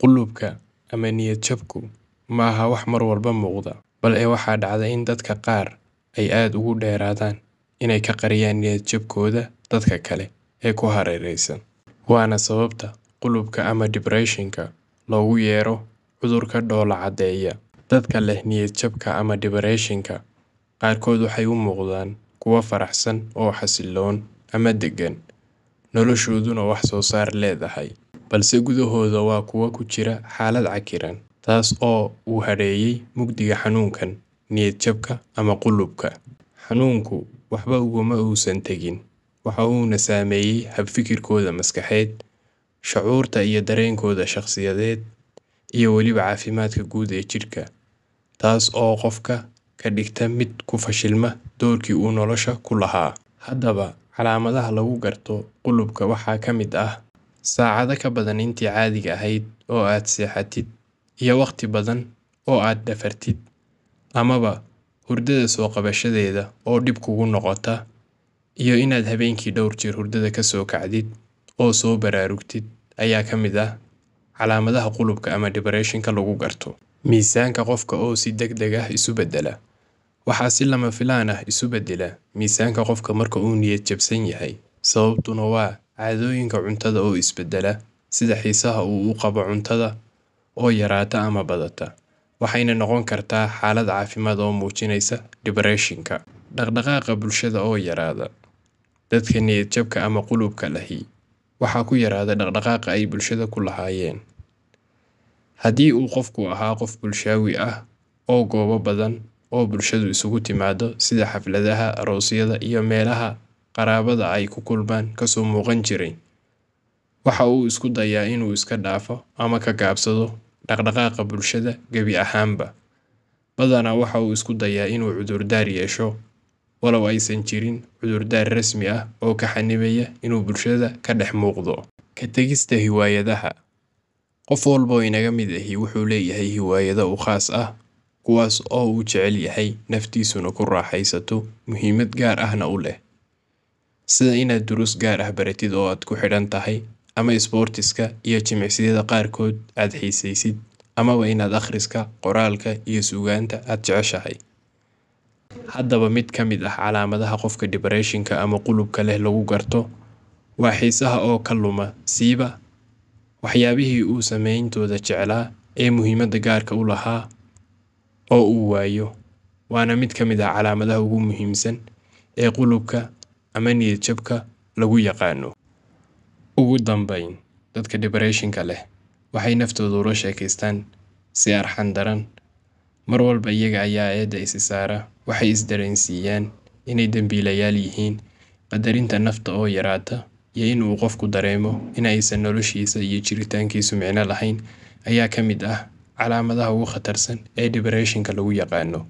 Qulubka ama niyad-jabku ma aha wax mar walba muuqda, bal ee waxaa dhacda in dadka qaar ay aad ugu dheeraadaan inay ka qariyaan niyad-jabkooda dadka kale ee ku hareeraysan. Waana sababta qulubka ama dibreshinka loogu yeero cudurka dhoola caddeeya Dadka leh niyadjabka ama dibreshinka qaarkood waxay u muuqdaan kuwo faraxsan oo xasiloon ama deggan, noloshooduna wax soo saar leedahay balse gudahooda waa kuwo ku jira xaalad cakiran, taas oo uu hadheeyay mugdiga xanuunkan, niyad-jabka, ama qulubka. Xanuunku waxba uguma uusan tegin, waxa uuna saameeyey habfikirkooda maskaxeed, shucuurta iyo dareenkooda shakhsiyadeed, iyo weliba caafimaadka guud ee jirka, taas oo qofka ka dhigta mid ku fashilma doorkii uu nolosha ku lahaa. Haddaba, calaamadaha lagu garto qulubka waxaa ka mid ah saacado ka badan intii caadiga ahayd oo aad seexatid, iyo waqti badan oo aad dhafartid, amaba hurdada soo qabashadeeda oo dhib kugu noqota, iyo inaad habeenkii dhowr jeer hurdada ka soo kacdid oo soo baraarugtid ayaa ka mid ah calaamadaha qulubka ama depression lagu garto. Miisaanka qofka oo si deg deg ah isu beddela waxaa si lama filaan ah isu beddela miisaanka qofka marka uu niyad jabsan yahay, sababtuna waa caadooyinka cuntada oo isbedela, sida xiisaha uu u qabo cuntada oo yaraata ama badata, waxayna noqon kartaa xaalad caafimaad oo muujinaysa dhibaashiinka. Dhaqdhaqaaqa bulshada oo yaraada dadka niyad jabka ama qulubka lahi waxaa ku yaraada dhaqdhaqaaqa ay bulshada ku lahaayeen. Haddii uu qofku ahaa qof bulshaawi ah oo goobo badan oo bulshadu isugu timaaddo, sida xafladaha, aroosyada, iyo meelaha qaraabada ay ku kulmaan kasoo muuqan jiray, waxa uu isku dayaa inuu iska dhaafo ama ka gaabsado dhaqdhaqaaqa bulshada gebi ahaanba. Badanaa waxa uu isku dayaa inuu cudurdaar yeesho, walow aysan jirin cudurdaar rasmi ah oo ka xanibaya inuu bulshada ka dhex muuqdo. Ka tagista hiwaayadaha qof walba inaga mid ahi wuxuu leeyahay hiwaayado u khaas ah, kuwaas oo uu jecel yahay naftiisuna ku raaxaysato, muhiimad gaar ahna u leh sida inaad duruus gaar ah baratid oo aad ku xidhan tahay ama isboortiska iyo jimicsiyada qaarkood aad xiisaysid amaba inaad akhriska qoraalka iyo suugaanta aad jeceshahay haddaba mid ka mid ah calaamadaha qofka dibreshinka ama qulubka leh lagu garto waa xiisaha oo ka luma siiba waxyaabihii uu sameyntooda jeclaa ee muhiimadda gaarka u lahaa oo uu waayo waana mid ka mid ah calaamadaha ugu muhiimsan ee qulubka ama niyadjabka lagu yaqaano. Ugu dambayn, dadka depression leh waxay naftooda ula sheekaystaan si arxan daran, mar walba iyaga ayaa eedda isi saara, waxay isdareensiiyaan inay dembiilayaal yihiin, qadarinta nafta oo yaraata, iyo in uu qofku dareemo in aysan noloshiisa iyo jiritaankiisu micno lahayn ayaa ka mid ah calaamadaha ugu khatarsan ee depression lagu yaqaano.